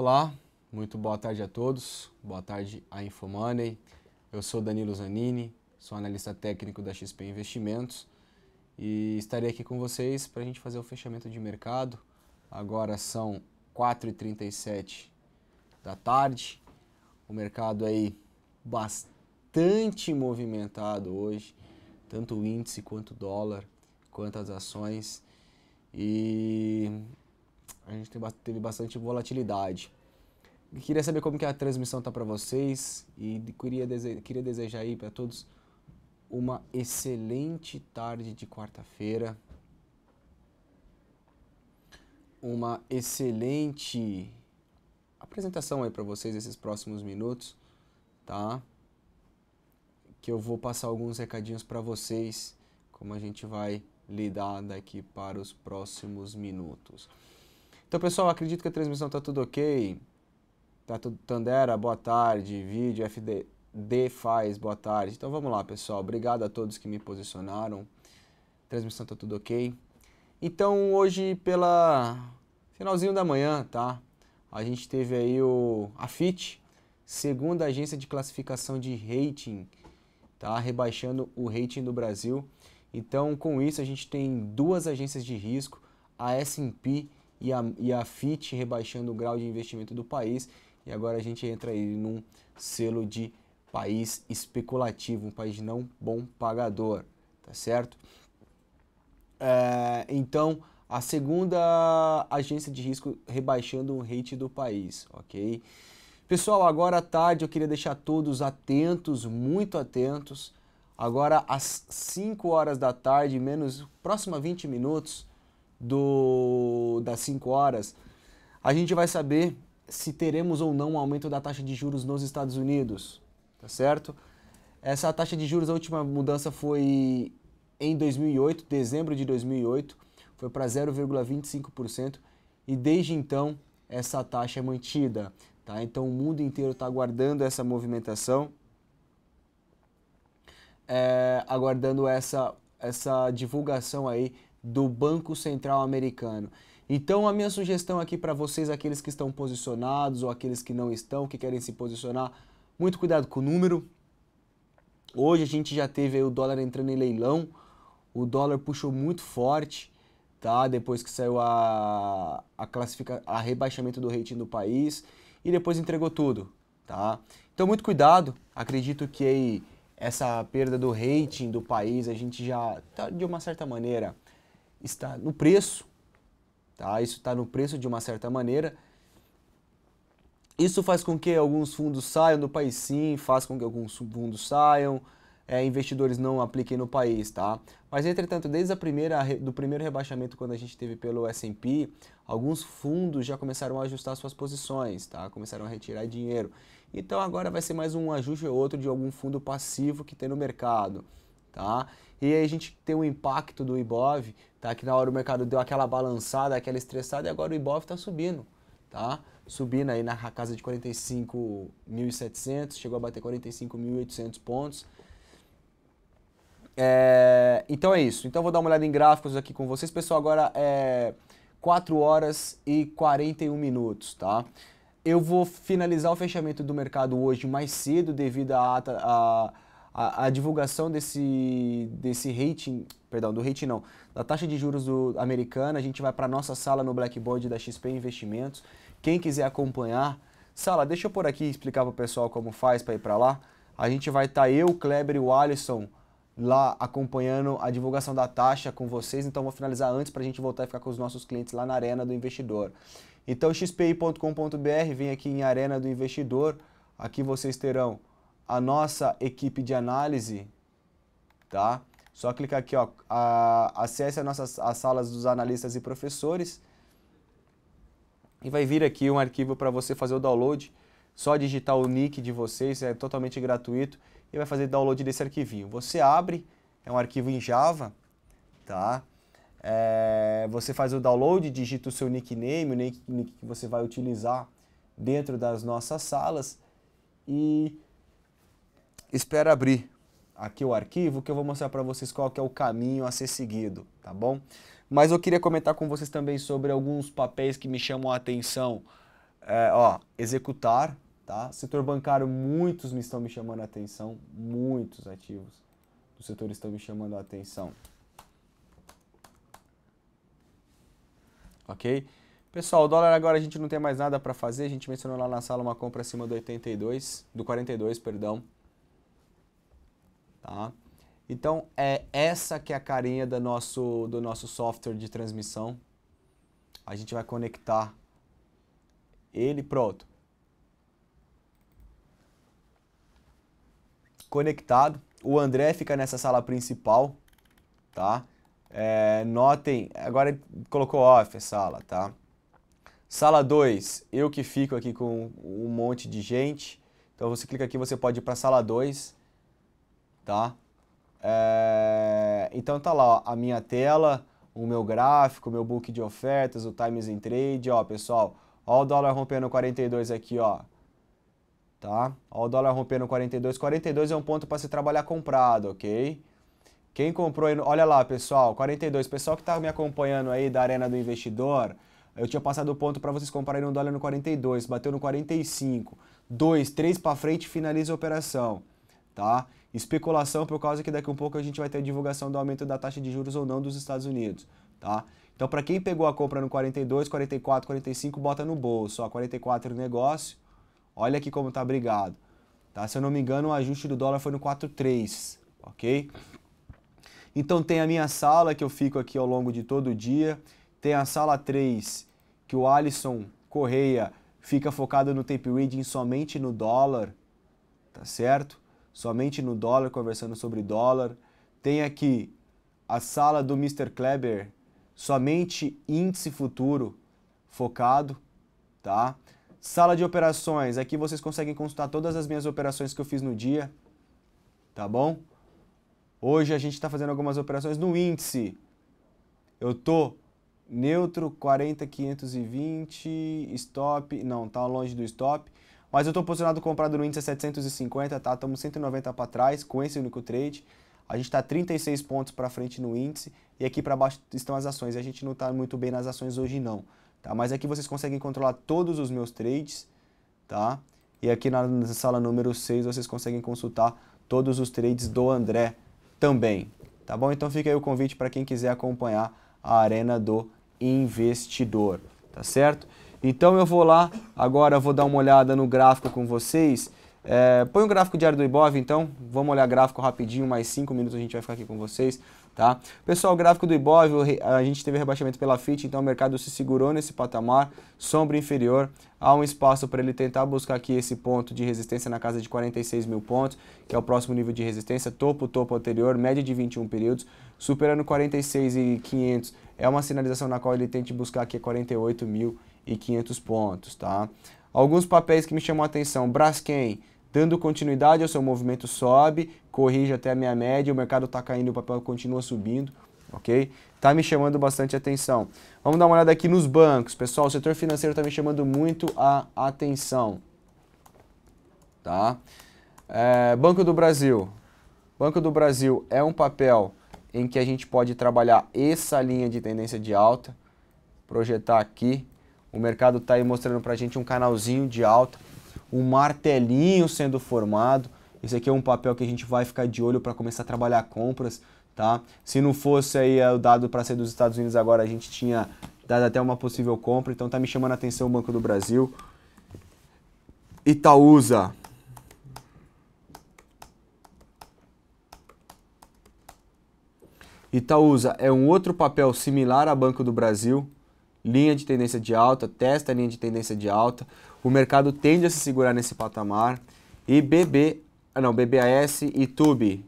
Olá, muito boa tarde a todos. Boa tarde a InfoMoney. Eu sou Danilo Zanini, sou analista técnico da XP Investimentos e estarei aqui com vocês para a gente fazer o fechamento de mercado. Agora são 4h37 da tarde. O mercado aí bastante movimentado hoje, tanto o índice quanto o dólar, quanto as ações. E a gente teve bastante volatilidade. queria saber como que a transmissão está para vocês e queria, dese queria desejar aí para todos uma excelente tarde de quarta-feira. Uma excelente apresentação aí para vocês esses próximos minutos, tá? Que eu vou passar alguns recadinhos para vocês como a gente vai lidar daqui para os próximos minutos. Então, pessoal, acredito que a transmissão está tudo ok. Tá tudo Tandera, boa tarde. Vídeo FD D faz, boa tarde. Então vamos lá, pessoal. Obrigado a todos que me posicionaram. Transmissão está tudo ok. Então, hoje pela finalzinho da manhã, tá? A gente teve aí o a FIT, segunda agência de classificação de rating, tá? Rebaixando o rating do Brasil. Então, com isso, a gente tem duas agências de risco, a S&P e a, e a FIT rebaixando o grau de investimento do país. E agora a gente entra aí num selo de país especulativo, um país não bom pagador, tá certo? É, então, a segunda agência de risco rebaixando o rate do país, ok? Pessoal, agora à tarde eu queria deixar todos atentos, muito atentos. Agora às 5 horas da tarde, menos próximo a 20 minutos, do das 5 horas, a gente vai saber se teremos ou não um aumento da taxa de juros nos Estados Unidos, tá certo? Essa taxa de juros, a última mudança foi em 2008, dezembro de 2008, foi para 0,25% e desde então essa taxa é mantida, tá? Então o mundo inteiro está aguardando essa movimentação, é, aguardando essa, essa divulgação aí do Banco Central Americano. Então, a minha sugestão aqui para vocês, aqueles que estão posicionados ou aqueles que não estão, que querem se posicionar, muito cuidado com o número. Hoje a gente já teve o dólar entrando em leilão, o dólar puxou muito forte, tá? Depois que saiu a, a classifica, a rebaixamento do rating do país e depois entregou tudo, tá? Então, muito cuidado. Acredito que aí, essa perda do rating do país a gente já, tá, de uma certa maneira, está no preço, tá? Isso está no preço de uma certa maneira. Isso faz com que alguns fundos saiam do país, sim, faz com que alguns fundos saiam, é, investidores não apliquem no país, tá? Mas entretanto, desde a primeira do primeiro rebaixamento quando a gente teve pelo S&P, alguns fundos já começaram a ajustar suas posições, tá? Começaram a retirar dinheiro. Então agora vai ser mais um ajuste ou outro de algum fundo passivo que tem no mercado, tá? E aí a gente tem o impacto do Ibov, tá? Que na hora o mercado deu aquela balançada, aquela estressada, e agora o Ibov está subindo, tá? Subindo aí na casa de 45.700, chegou a bater 45.800 pontos. É, então é isso. Então vou dar uma olhada em gráficos aqui com vocês. Pessoal, agora é 4 horas e 41 minutos, tá? Eu vou finalizar o fechamento do mercado hoje mais cedo devido à ata... A, a, a, divulgação desse, desse rating, perdão, do rating não, da taxa de juros do, americana, a gente vai para a nossa sala no Blackboard da XP Investimentos. Quem quiser acompanhar, sala, deixa eu por aqui explicar para o pessoal como faz para ir para lá. A gente vai estar tá eu, Kleber e o Alisson lá acompanhando a divulgação da taxa com vocês. Então vou finalizar antes para a gente voltar e ficar com os nossos clientes lá na Arena do Investidor. Então xpi.com.br, vem aqui em Arena do Investidor. Aqui vocês terão a nossa equipe de análise, tá? Só clicar aqui, ó, a, acesse as nossas as salas dos analistas e professores e vai vir aqui um arquivo para você fazer o download. Só digitar o nick de vocês, é totalmente gratuito e vai fazer download desse arquivinho. Você abre, é um arquivo em Java, tá? É, você faz o download, digita o seu nickname, o nick, nick que você vai utilizar dentro das nossas salas e espera abrir aqui o arquivo que eu vou mostrar para vocês qual que é o caminho a ser seguido, tá bom? Mas eu queria comentar com vocês também sobre alguns papéis que me chamam a atenção. É, ó, executar, tá? Setor bancário, muitos me estão me chamando a atenção, muitos ativos do setor estão me chamando a atenção. Ok? Pessoal, o dólar agora a gente não tem mais nada para fazer, a gente mencionou lá na sala uma compra acima do 82, do 42, perdão. Tá? Então é essa que é a carinha do nosso, do nosso software de transmissão. A gente vai conectar ele, pronto. Conectado. O André fica nessa sala principal, tá? É, notem, agora ele colocou off a sala, tá? Sala 2, eu que fico aqui com um monte de gente. Então você clica aqui, você pode ir para sala 2 tá? É, então tá lá ó, a minha tela, o meu gráfico, o meu book de ofertas, o times in trade, ó, pessoal, ó o dólar rompendo 42 aqui, ó. Tá? Ó o dólar rompendo 42, 42 é um ponto para se trabalhar comprado, OK? Quem comprou, olha lá, pessoal, 42, pessoal que tá me acompanhando aí da Arena do Investidor, eu tinha passado o ponto para vocês comprarem um dólar no 42, bateu no 45, 2, 3 para frente finaliza a operação, tá? especulação por causa que daqui a um pouco a gente vai ter a divulgação do aumento da taxa de juros ou não dos Estados Unidos, tá? Então, para quem pegou a compra no 42, 44, 45, bota no bolso, a 44 negócio. Olha aqui como tá brigado. Tá? Se eu não me engano, o ajuste do dólar foi no 43, OK? Então tem a minha sala que eu fico aqui ao longo de todo o dia, tem a sala 3 que o Alisson Correia fica focado no tape reading somente no dólar, tá certo? somente no dólar, conversando sobre dólar. Tem aqui a sala do Mr. Kleber, somente índice futuro focado, tá? Sala de operações, aqui vocês conseguem consultar todas as minhas operações que eu fiz no dia, tá bom? Hoje a gente está fazendo algumas operações no índice. Eu tô neutro 40 520 stop, não, tá longe do stop. Mas eu estou posicionado comprado no índice 750, tá? Estamos 190 para trás com esse único trade. A gente está 36 pontos para frente no índice e aqui para baixo estão as ações. E a gente não está muito bem nas ações hoje não, tá? Mas aqui vocês conseguem controlar todos os meus trades, tá? E aqui na sala número 6 vocês conseguem consultar todos os trades do André também, tá bom? Então fica aí o convite para quem quiser acompanhar a Arena do Investidor, tá certo? Então eu vou lá, agora vou dar uma olhada no gráfico com vocês. É, põe o um gráfico diário do Ibov, então. Vamos olhar gráfico rapidinho, mais 5 minutos a gente vai ficar aqui com vocês, tá? Pessoal, o gráfico do Ibov, a gente teve rebaixamento pela FIT, então o mercado se segurou nesse patamar, sombra inferior. Há um espaço para ele tentar buscar aqui esse ponto de resistência na casa de 46 mil pontos, que é o próximo nível de resistência, topo, topo anterior, média de 21 períodos, superando 46.500 É uma sinalização na qual ele tente buscar aqui 48 mil e 500 pontos, tá? Alguns papéis que me chamam a atenção, Braskem, dando continuidade ao seu movimento sobe, corrige até a minha média, o mercado está caindo, o papel continua subindo, ok? Tá me chamando bastante atenção. Vamos dar uma olhada aqui nos bancos, pessoal, o setor financeiro está me chamando muito a atenção, tá? É, Banco do Brasil. Banco do Brasil é um papel em que a gente pode trabalhar essa linha de tendência de alta, projetar aqui, o mercado está aí mostrando para a gente um canalzinho de alta, um martelinho sendo formado. Esse aqui é um papel que a gente vai ficar de olho para começar a trabalhar compras, tá? Se não fosse aí é, o dado para ser dos Estados Unidos agora, a gente tinha dado até uma possível compra, então tá me chamando a atenção o Banco do Brasil. Itaúsa. Itaúsa é um outro papel similar a Banco do Brasil, linha de tendência de alta, testa a linha de tendência de alta, o mercado tende a se segurar nesse patamar, e BB, ah, não, BBAS e Tube.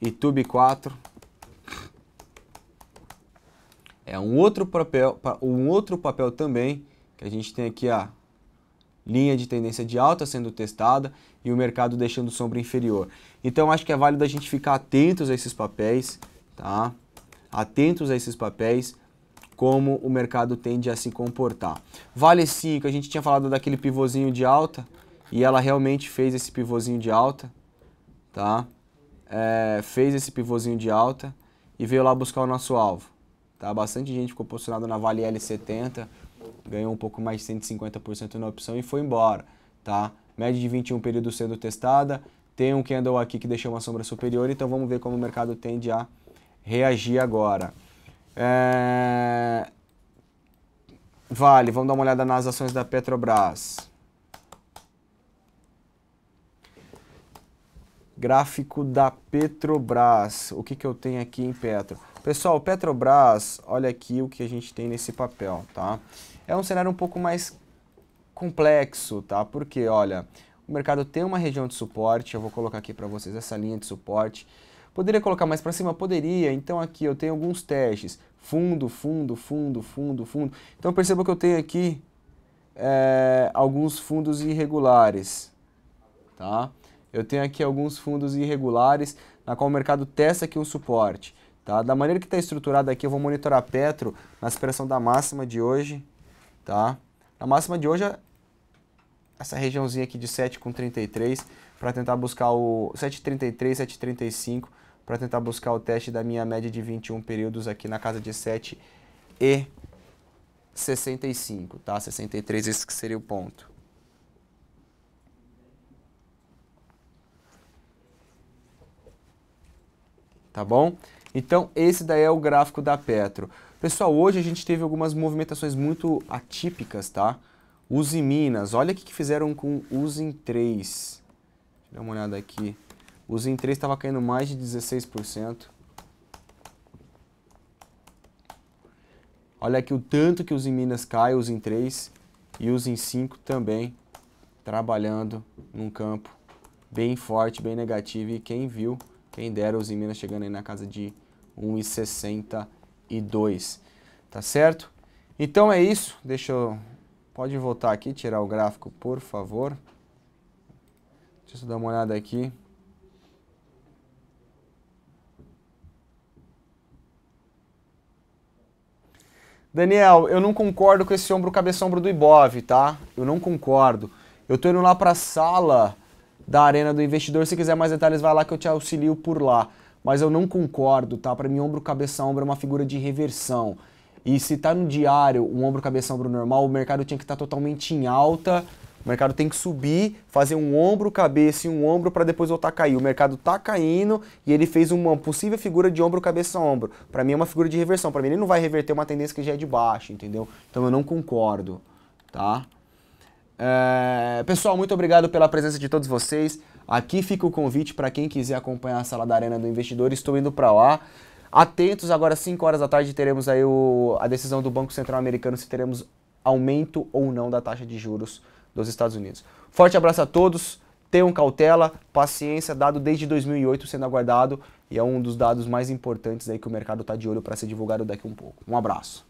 e 4, é um outro papel, um outro papel também que a gente tem aqui a linha de tendência de alta sendo testada e o mercado deixando sombra inferior. Então acho que é válido a gente ficar atentos a esses papéis, tá? Atentos a esses papéis como o mercado tende a se comportar. Vale 5, a gente tinha falado daquele pivôzinho de alta e ela realmente fez esse pivôzinho de alta, tá? É, fez esse pivôzinho de alta e veio lá buscar o nosso alvo. Tá? Bastante gente ficou posicionada na Vale L70, ganhou um pouco mais de 150% na opção e foi embora. Tá? Média de 21 períodos sendo testada, tem um candle aqui que deixou uma sombra superior, então vamos ver como o mercado tende a reagir agora. É... Vale, vamos dar uma olhada nas ações da Petrobras. Gráfico da Petrobras. O que, que eu tenho aqui em Petro? Pessoal, Petrobras, olha aqui o que a gente tem nesse papel, tá? É um cenário um pouco mais complexo, tá? Porque, olha, o mercado tem uma região de suporte, eu vou colocar aqui para vocês essa linha de suporte. Poderia colocar mais para cima? Poderia. Então aqui eu tenho alguns testes. Fundo, fundo, fundo, fundo, fundo. Então perceba que eu tenho aqui é, alguns fundos irregulares. Tá? Eu tenho aqui alguns fundos irregulares na qual o mercado testa aqui um suporte. Tá? Da maneira que está estruturado aqui, eu vou monitorar a Petro na superação da máxima de hoje. Tá? Na máxima de hoje, é essa regiãozinha aqui de 7,33 para tentar buscar o 7,33, 7,35 para tentar buscar o teste da minha média de 21 períodos aqui na casa de 7 e 65, tá? 63 esse que seria o ponto. Tá bom? Então, esse daí é o gráfico da Petro. Pessoal, hoje a gente teve algumas movimentações muito atípicas, tá? Uzi Minas, olha o que fizeram com Uzi 3. Deixa eu dar uma olhada aqui. Os em 3 estava caindo mais de 16%. Olha aqui o tanto que os em Minas cai, os em 3 e os em 5 também trabalhando num campo bem forte, bem negativo. E quem viu, quem dera os em Minas chegando aí na casa de 1,62. Tá certo? Então é isso. Deixa eu... Pode voltar aqui, tirar o gráfico, por favor. Deixa eu dar uma olhada aqui. Daniel, eu não concordo com esse ombro cabeça ombro do Ibov, tá? Eu não concordo. Eu tô indo lá pra sala da Arena do Investidor. Se quiser mais detalhes, vai lá que eu te auxilio por lá. Mas eu não concordo, tá? Para mim, ombro cabeça ombro é uma figura de reversão. E se tá no diário um ombro cabeça ombro normal, o mercado tinha que estar tá totalmente em alta o mercado tem que subir, fazer um ombro, cabeça e um ombro para depois voltar a cair. O mercado está caindo e ele fez uma possível figura de ombro, cabeça, ombro. Para mim é uma figura de reversão. Para mim ele não vai reverter uma tendência que já é de baixo, entendeu? Então eu não concordo, tá? É... Pessoal, muito obrigado pela presença de todos vocês. Aqui fica o convite para quem quiser acompanhar a Sala da Arena do Investidor. Estou indo para lá. Atentos, agora 5 horas da tarde teremos aí o... a decisão do Banco Central Americano se teremos aumento ou não da taxa de juros dos Estados Unidos. Forte abraço a todos, tenham cautela, paciência, dado desde 2008 sendo aguardado e é um dos dados mais importantes aí que o mercado está de olho para ser divulgado daqui um pouco. Um abraço.